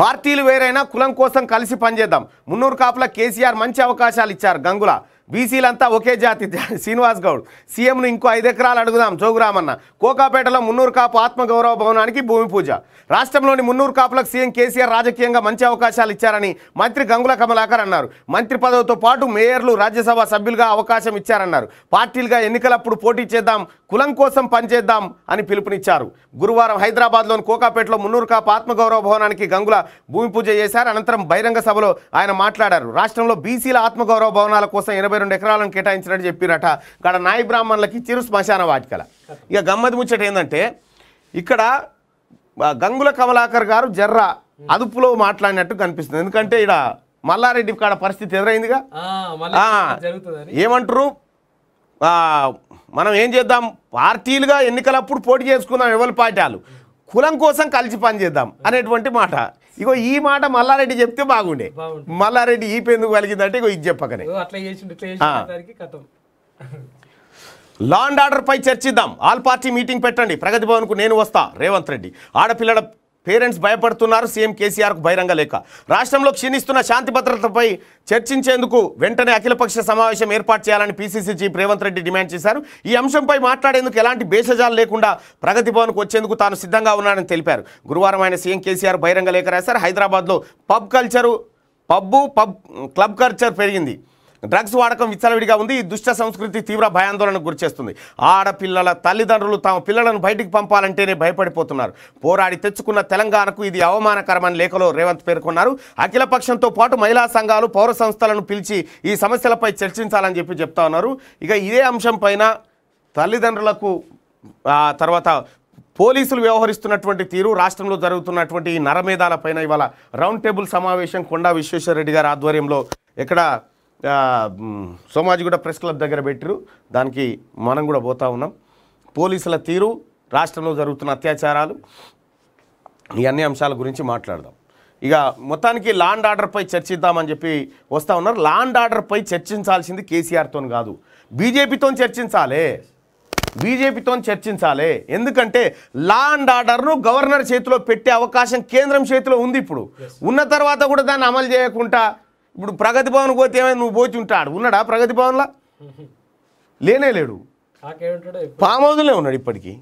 పార్టీలు వేరైనా కులం కోసం కలిసి పనిచేద్దాం మున్నూరు కాపుల కేసీఆర్ మంచి అవకాశాలు ఇచ్చారు గంగుల బీసీలంతా ఒకే జాతి శ్రీనివాస్ గౌడ్ సీఎంను ఇంకో ఐదు ఎకరాలు అడుగుదాం జోగురామన్న కోకాపేటలో మున్నూరు కాపు ఆత్మగౌరవ భవనానికి భూమి పూజ రాష్ట్రంలోని మున్నూరు కాపులకు సీఎం కేసీఆర్ రాజకీయంగా మంచి అవకాశాలు ఇచ్చారని మంత్రి గంగుల కమలాకర్ అన్నారు మంత్రి పదవితో పాటు మేయర్లు రాజ్యసభ సభ్యులుగా అవకాశం ఇచ్చారన్నారు పార్టీలుగా ఎన్నికలప్పుడు పోటీ చేద్దాం కులం కోసం పనిచేద్దాం అని పిలుపునిచ్చారు గురువారం హైదరాబాద్లోని కోకాపేటలో మున్నూరు కాపు ఆత్మగౌరవ భవనానికి గంగుల భూమి పూజ చేశారు అనంతరం బహిరంగ సభలో ఆయన మాట్లాడారు రాష్ట్రంలో బీసీల ఆత్మగౌరవ భవనాల కోసం ఎనభై యాభై రెండు ఎకరాలను కేటాయించినట్టు చెప్పిరట ఇక్కడ నాయి బ్రాహ్మణులకి ఇచ్చిరు శ్మశాన వాటికల ఇక గమ్మది ముచ్చట ఏంటంటే ఇక్కడ గంగుల కమలాకర్ గారు జర్ర అదుపులో మాట్లాడినట్టు కనిపిస్తుంది ఎందుకంటే ఇక్కడ మల్లారెడ్డి కాడ పరిస్థితి ఎదురైందిగా ఏమంటారు మనం ఏం చేద్దాం పార్టీలుగా ఎన్నికలప్పుడు పోటీ చేసుకుందాం ఎవరి పాఠాలు కులం కోసం కలిసి పనిచేద్దాం అనేటువంటి మాట ఇగో ఈ మాట మల్లారెడ్డి చెప్తే బాగుండే మల్లారెడ్డి ఈ పెందుకు కలిగిందంటే ఇది చెప్పకనే లా అండ్ ఆర్డర్ పై చర్చిద్దాం ఆల్ పార్టీ మీటింగ్ పెట్టండి ప్రగతి భవన్కు నేను వస్తా రేవంత్ రెడ్డి ఆడపిల్లల పేరెంట్స్ భయపడుతున్నారు సీఎం కేసీఆర్కు బహిరంగ లేఖ రాష్ట్రంలో క్షీణిస్తున్న శాంతి భద్రతపై చర్చించేందుకు వెంటనే అఖిలపక్ష సమావేశం ఏర్పాటు చేయాలని PCC chief Revanth Reddy demand చేశారు ఈ అంశంపై మాట్లాడేందుకు ఎలాంటి భేషజాలు లేకుండా ప్రగతి భవన్కు వచ్చేందుకు తాను సిద్ధంగా ఉన్నానని తెలిపారు గురువారం ఆయన సీఎం కేసీఆర్ బహిరంగ లేఖ రాశారు హైదరాబాద్లో pub culture pub pub club culture పెరిగింది డ్రగ్స్ వాడకం విచ్చలవిడిగా ఉంది ఈ దుష్ట సంస్కృతి తీవ్ర భయాందోళనకు గురిచేస్తుంది ఆడపిల్లల తల్లిదండ్రులు తమ పిల్లలను బయటికి పంపాలంటేనే భయపడిపోతున్నారు పోరాడి తెచ్చుకున్న తెలంగాణకు ఇది అవమానకరమని లేఖలో రేవంత్ పేర్కొన్నారు అఖిలపక్షంతో పాటు మహిళా సంఘాలు పౌర సంస్థలను పిలిచి ఈ సమస్యలపై చర్చించాలని చెప్పి చెప్తా ఉన్నారు ఇక ఇదే అంశం పైన తల్లిదండ్రులకు తర్వాత పోలీసులు వ్యవహరిస్తున్నటువంటి తీరు రాష్ట్రంలో జరుగుతున్నటువంటి ఈ నరమేధాలపైన ఇవాళ రౌండ్ టేబుల్ సమావేశం కొండా విశ్వేశ్వరరెడ్డి గారి ఆధ్వర్యంలో ఇక్కడ సోమాజిగూడ ప్రెస్ క్లబ్ దగ్గర పెట్టారు దానికి మనం కూడా పోతా ఉన్నాం పోలీసుల తీరు రాష్ట్రంలో జరుగుతున్న అత్యాచారాలు ఈ అన్ని అంశాల గురించి మాట్లాడదాం ఇక మొత్తానికి లాండ్ ఆర్డర్పై చర్చిద్దామని చెప్పి వస్తూ ఉన్నారు లాండ్ ఆర్డర్పై చర్చించాల్సింది కేసీఆర్తో కాదు బీజేపీతో చర్చించాలే బీజేపీతో చర్చించాలే ఎందుకంటే లా అండ్ ఆర్డర్ను గవర్నర్ చేతిలో పెట్టే అవకాశం కేంద్రం చేతిలో ఉంది ఇప్పుడు ఉన్న తర్వాత కూడా దాన్ని అమలు చేయకుండా ఇప్పుడు ప్రగతి భవన్ పోతే ఏమైనా నువ్వు పోచి ఉంటాడు ఉన్నాడా ప్రగతి భవన్లా లేనే లేడు పామౌదులే ఉన్నాడు ఇప్పటికీ